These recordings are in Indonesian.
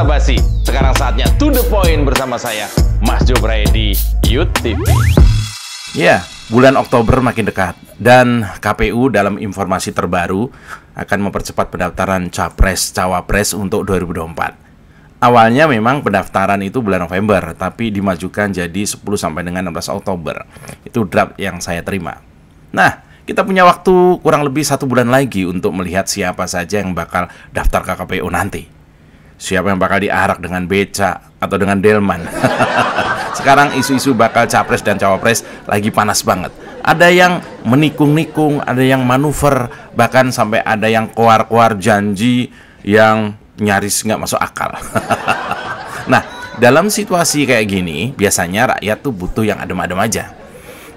basa-basi. Sekarang saatnya to the point bersama saya, Mas Jobraedi, Brady, YouTube. Ya, yeah, bulan Oktober makin dekat dan KPU dalam informasi terbaru akan mempercepat pendaftaran capres-cawapres untuk 2024. Awalnya memang pendaftaran itu bulan November, tapi dimajukan jadi 10 sampai dengan 16 Oktober. Itu draft yang saya terima. Nah, kita punya waktu kurang lebih satu bulan lagi untuk melihat siapa saja yang bakal daftar ke KPU nanti siapa yang bakal diarak dengan beca atau dengan delman. Sekarang isu-isu bakal capres dan cawapres lagi panas banget. Ada yang menikung-nikung, ada yang manuver, bahkan sampai ada yang keluar-keluar janji yang nyaris nggak masuk akal. nah, dalam situasi kayak gini, biasanya rakyat tuh butuh yang adem-adem aja.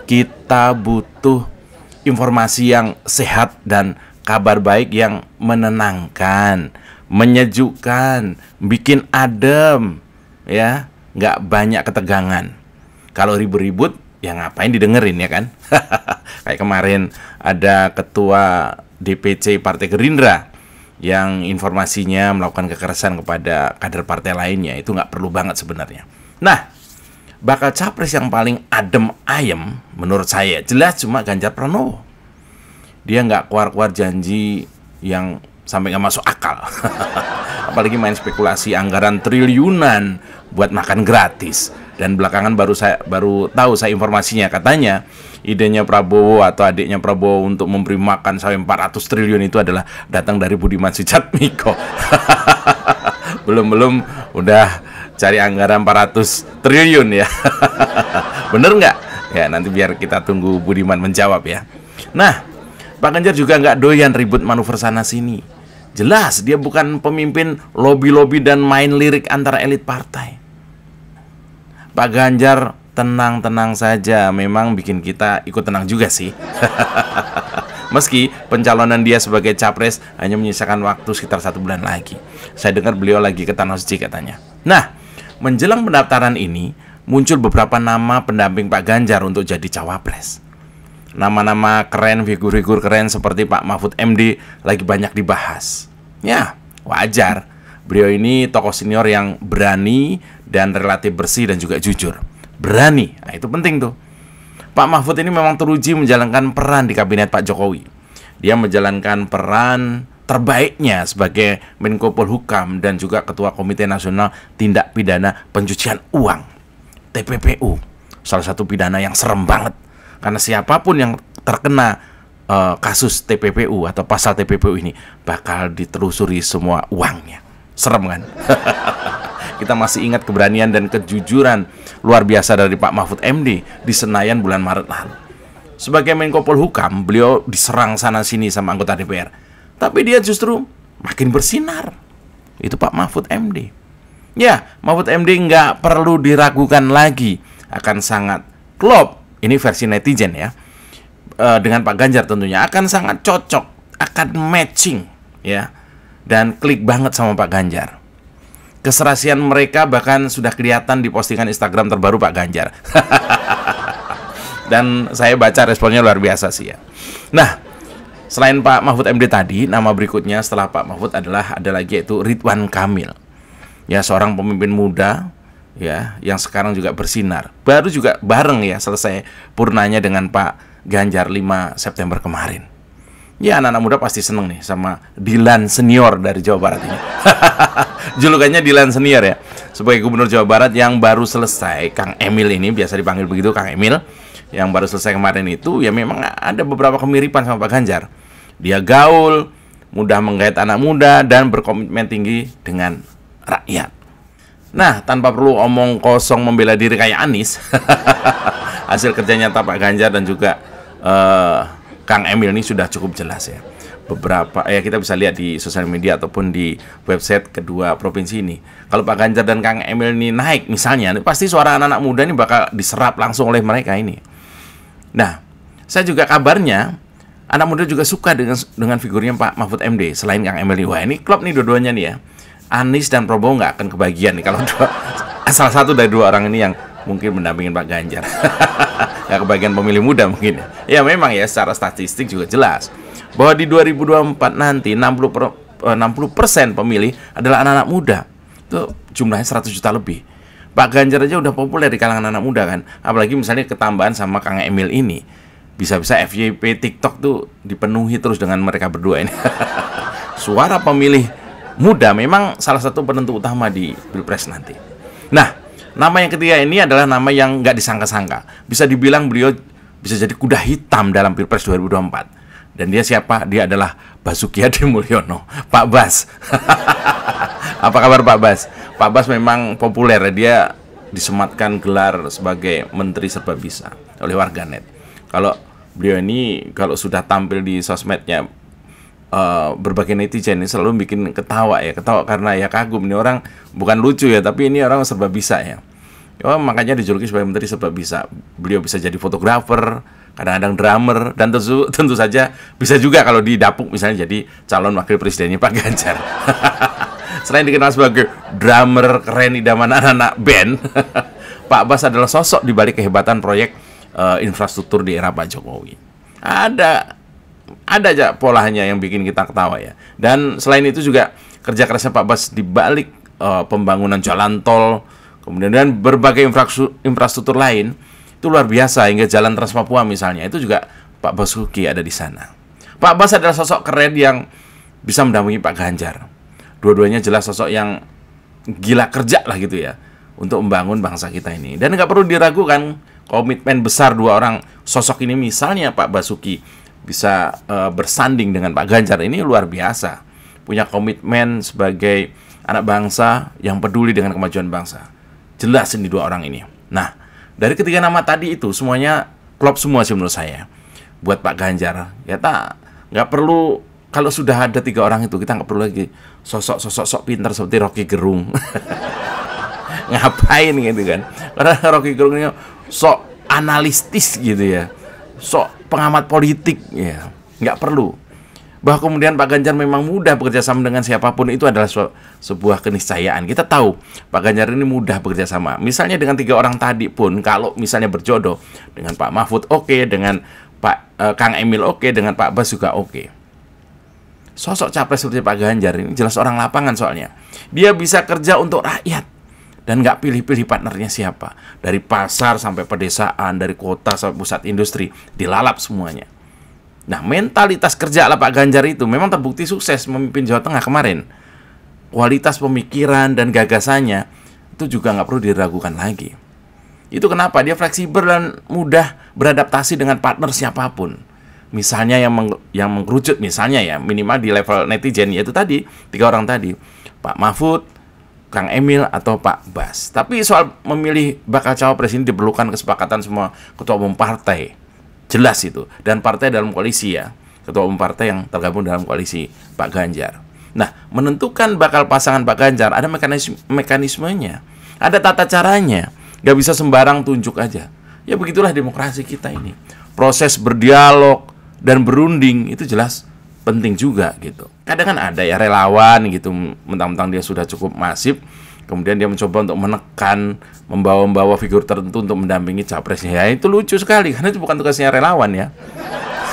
Kita butuh informasi yang sehat dan kabar baik yang menenangkan menyejukkan, bikin adem, ya, nggak banyak ketegangan. Kalau ribut-ribut, ya ngapain didengerin ya kan? Kayak kemarin ada ketua DPC Partai Gerindra yang informasinya melakukan kekerasan kepada kader partai lainnya itu nggak perlu banget sebenarnya. Nah, bakal capres yang paling adem ayem menurut saya jelas cuma Ganjar Pranowo. Dia nggak keluar-keluar janji yang sampai nggak masuk akal. Apalagi main spekulasi anggaran triliunan buat makan gratis. Dan belakangan baru saya baru tahu saya informasinya katanya idenya Prabowo atau adiknya Prabowo untuk memberi makan sampai 400 triliun itu adalah datang dari Budiman Sujatmiko. belum belum udah cari anggaran 400 triliun ya. Bener nggak? Ya nanti biar kita tunggu Budiman menjawab ya. Nah, Pak Ganjar juga nggak doyan ribut manuver sana sini Jelas dia bukan pemimpin lobi-lobi dan main lirik antara elit partai. Pak Ganjar tenang-tenang saja, memang bikin kita ikut tenang juga sih. Meski pencalonan dia sebagai capres hanya menyisakan waktu sekitar satu bulan lagi. Saya dengar beliau lagi ke Tanah Suci katanya. Nah, menjelang pendaftaran ini, muncul beberapa nama pendamping Pak Ganjar untuk jadi cawapres nama-nama keren, figur-figur keren seperti Pak Mahfud MD lagi banyak dibahas. Ya, wajar. Beliau ini tokoh senior yang berani dan relatif bersih dan juga jujur. Berani, nah, itu penting tuh. Pak Mahfud ini memang teruji menjalankan peran di kabinet Pak Jokowi. Dia menjalankan peran terbaiknya sebagai Menko Polhukam dan juga Ketua Komite Nasional Tindak Pidana Pencucian Uang TPPU. Salah satu pidana yang serem banget karena siapapun yang terkena eh, kasus TPPU atau pasal TPPU ini bakal ditelusuri semua uangnya. Serem kan? Kita masih ingat keberanian dan kejujuran luar biasa dari Pak Mahfud MD di Senayan bulan Maret lalu. Sebagai Menko Polhukam, beliau diserang sana-sini sama anggota DPR. Tapi dia justru makin bersinar. Itu Pak Mahfud MD. Ya, Mahfud MD nggak perlu diragukan lagi akan sangat klop ini versi netizen ya eh, dengan Pak Ganjar tentunya akan sangat cocok akan matching ya dan klik banget sama Pak Ganjar keserasian mereka bahkan sudah kelihatan di postingan Instagram terbaru Pak Ganjar. Dan saya baca responnya luar biasa sih ya. Nah, selain Pak Mahfud MD tadi, nama berikutnya setelah Pak Mahfud adalah ada lagi yaitu Ridwan Kamil. Ya, seorang pemimpin muda ya yang sekarang juga bersinar baru juga bareng ya selesai purnanya dengan Pak Ganjar 5 September kemarin ya anak-anak muda pasti seneng nih sama Dilan Senior dari Jawa Barat ini julukannya Dilan Senior ya sebagai gubernur Jawa Barat yang baru selesai Kang Emil ini biasa dipanggil begitu Kang Emil yang baru selesai kemarin itu ya memang ada beberapa kemiripan sama Pak Ganjar dia gaul mudah menggait anak muda dan berkomitmen tinggi dengan rakyat Nah, tanpa perlu omong kosong membela diri kayak Anies, hasil kerjanya nyata Pak Ganjar dan juga uh, Kang Emil ini sudah cukup jelas ya. Beberapa ya kita bisa lihat di sosial media ataupun di website kedua provinsi ini. Kalau Pak Ganjar dan Kang Emil ini naik misalnya, pasti suara anak-anak muda ini bakal diserap langsung oleh mereka ini. Nah, saya juga kabarnya anak muda juga suka dengan dengan figurnya Pak Mahfud MD selain Kang Emil. Wah, ini klub nih dua-duanya nih ya Anies dan Prabowo nggak akan kebagian nih kalau dua salah satu dari dua orang ini yang mungkin mendampingi Pak Ganjar. ya kebagian pemilih muda mungkin. Ya memang ya secara statistik juga jelas bahwa di 2024 nanti 60 per, 60% eh, pemilih adalah anak-anak muda. Itu jumlahnya 100 juta lebih. Pak Ganjar aja udah populer di kalangan anak muda kan. Apalagi misalnya ketambahan sama Kang Emil ini. Bisa-bisa FYP TikTok tuh dipenuhi terus dengan mereka berdua ini. Suara pemilih muda memang salah satu penentu utama di pilpres nanti. Nah, nama yang ketiga ini adalah nama yang nggak disangka-sangka. Bisa dibilang beliau bisa jadi kuda hitam dalam pilpres 2024. Dan dia siapa? Dia adalah Basuki Hadi Mulyono, Pak Bas. Apa kabar Pak Bas? Pak Bas memang populer, dia disematkan gelar sebagai Menteri Serba Bisa oleh warganet. Kalau beliau ini kalau sudah tampil di sosmednya uh, berbagai netizen ini selalu bikin ketawa ya ketawa karena ya kagum ini orang bukan lucu ya tapi ini orang serba bisa ya oh, makanya dijuluki sebagai menteri serba bisa beliau bisa jadi fotografer kadang-kadang drummer dan tentu tentu saja bisa juga kalau di dapuk misalnya jadi calon wakil presidennya Pak Ganjar selain dikenal sebagai drummer keren idaman anak-anak band Pak Bas adalah sosok di balik kehebatan proyek uh, infrastruktur di era Pak Jokowi ada ada aja polanya yang bikin kita ketawa ya. Dan selain itu juga kerja kerasnya Pak Bas di balik uh, pembangunan jalan tol, kemudian dan berbagai infrastruktur lain itu luar biasa hingga jalan Trans Papua misalnya itu juga Pak Basuki ada di sana. Pak Bas adalah sosok keren yang bisa mendampingi Pak Ganjar. Dua-duanya jelas sosok yang gila kerja lah gitu ya untuk membangun bangsa kita ini. Dan nggak perlu diragukan komitmen besar dua orang sosok ini misalnya Pak Basuki bisa uh, bersanding dengan Pak Ganjar ini luar biasa. Punya komitmen sebagai anak bangsa yang peduli dengan kemajuan bangsa. Jelas ini dua orang ini. Nah, dari ketiga nama tadi itu semuanya klop semua sih menurut saya. Buat Pak Ganjar, ya tak nggak perlu kalau sudah ada tiga orang itu kita nggak perlu lagi sosok-sosok sok pinter seperti Rocky Gerung. Ngapain gitu kan? Karena Rocky Gerung ini sok analistis gitu ya. Sok pengamat politik ya nggak perlu bahwa kemudian Pak Ganjar memang mudah bekerjasama dengan siapapun itu adalah sebuah keniscayaan. Kita tahu Pak Ganjar ini mudah bekerja sama. Misalnya dengan tiga orang tadi pun kalau misalnya berjodoh dengan Pak Mahfud oke, okay, dengan Pak eh, Kang Emil oke, okay, dengan Pak Bas juga oke. Okay. Sosok capres seperti Pak Ganjar ini jelas orang lapangan soalnya. Dia bisa kerja untuk rakyat dan nggak pilih-pilih partnernya siapa dari pasar sampai pedesaan dari kota sampai pusat industri dilalap semuanya nah mentalitas kerja lah Pak Ganjar itu memang terbukti sukses memimpin Jawa Tengah kemarin kualitas pemikiran dan gagasannya itu juga nggak perlu diragukan lagi itu kenapa dia fleksibel dan mudah beradaptasi dengan partner siapapun misalnya yang meng, yang mengkerucut misalnya ya minimal di level netizen yaitu tadi tiga orang tadi Pak Mahfud Kang Emil atau Pak Bas. Tapi soal memilih bakal cawapres ini diperlukan kesepakatan semua ketua umum partai. Jelas itu. Dan partai dalam koalisi ya. Ketua umum partai yang tergabung dalam koalisi Pak Ganjar. Nah, menentukan bakal pasangan Pak Ganjar ada mekanisme mekanismenya. Ada tata caranya. Gak bisa sembarang tunjuk aja. Ya begitulah demokrasi kita ini. Proses berdialog dan berunding itu jelas penting juga gitu. Kadang kan ada ya relawan gitu, mentang-mentang dia sudah cukup masif, kemudian dia mencoba untuk menekan, membawa-bawa figur tertentu untuk mendampingi capresnya. Ya itu lucu sekali karena itu bukan tugasnya relawan ya.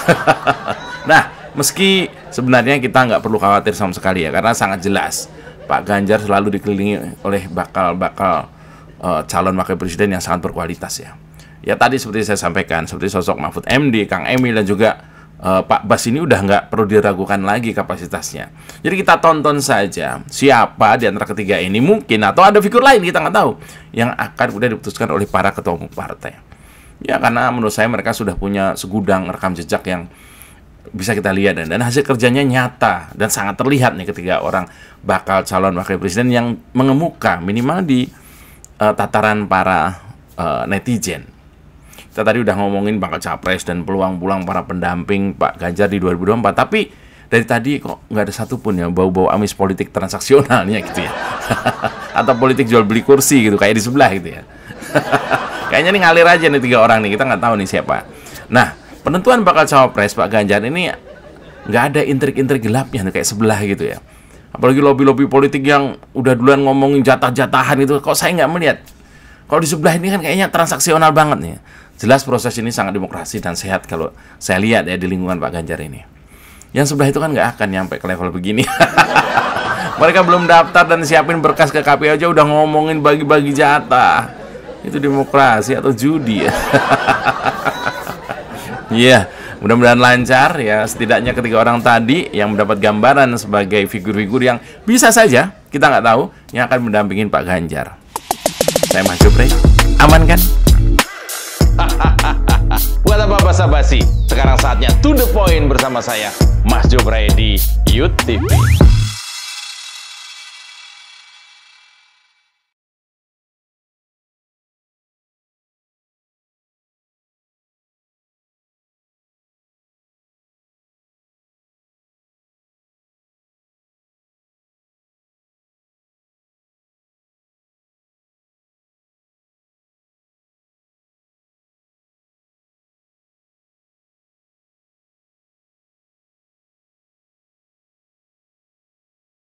nah, meski sebenarnya kita nggak perlu khawatir sama sekali ya karena sangat jelas Pak Ganjar selalu dikelilingi oleh bakal-bakal uh, calon wakil presiden yang sangat berkualitas ya. Ya tadi seperti saya sampaikan, seperti sosok Mahfud MD, Kang Emil dan juga uh, Pak Bas ini udah nggak perlu diragukan lagi kapasitasnya. Jadi kita tonton saja siapa di antara ketiga ini mungkin atau ada figur lain kita nggak tahu yang akan udah diputuskan oleh para ketua umum partai. Ya karena menurut saya mereka sudah punya segudang rekam jejak yang bisa kita lihat dan, dan hasil kerjanya nyata dan sangat terlihat nih ketiga orang bakal calon wakil presiden yang mengemuka minimal di uh, tataran para uh, netizen. Kita tadi udah ngomongin bakal capres dan peluang-peluang para pendamping Pak Ganjar di 2024. Tapi dari tadi kok nggak ada satupun ya bau-bau amis politik transaksionalnya gitu ya. Atau politik jual beli kursi gitu kayak di sebelah gitu ya. Kayaknya nih ngalir aja nih tiga orang nih, kita nggak tahu nih siapa. Nah, penentuan bakal cawapres Pak Ganjar ini nggak ada intrik-intrik gelapnya nih kayak sebelah gitu ya. Apalagi lobby-lobby politik yang udah duluan ngomongin jatah-jatahan itu, kok saya nggak melihat. Kalau di sebelah ini kan kayaknya transaksional banget nih. Jelas proses ini sangat demokrasi dan sehat kalau saya lihat ya di lingkungan Pak Ganjar ini. Yang sebelah itu kan nggak akan nyampe ke level begini. Mereka belum daftar dan siapin berkas ke KPU aja udah ngomongin bagi-bagi jatah. Itu demokrasi atau judi ya. Iya. yeah. Mudah-mudahan lancar ya, setidaknya ketiga orang tadi yang mendapat gambaran sebagai figur-figur yang bisa saja, kita nggak tahu, yang akan mendampingin Pak Ganjar. Saya Mas Jupri, aman kan? Buat apa basa-basi? Sekarang saatnya to the point bersama saya, Mas Joe Brady YouTube.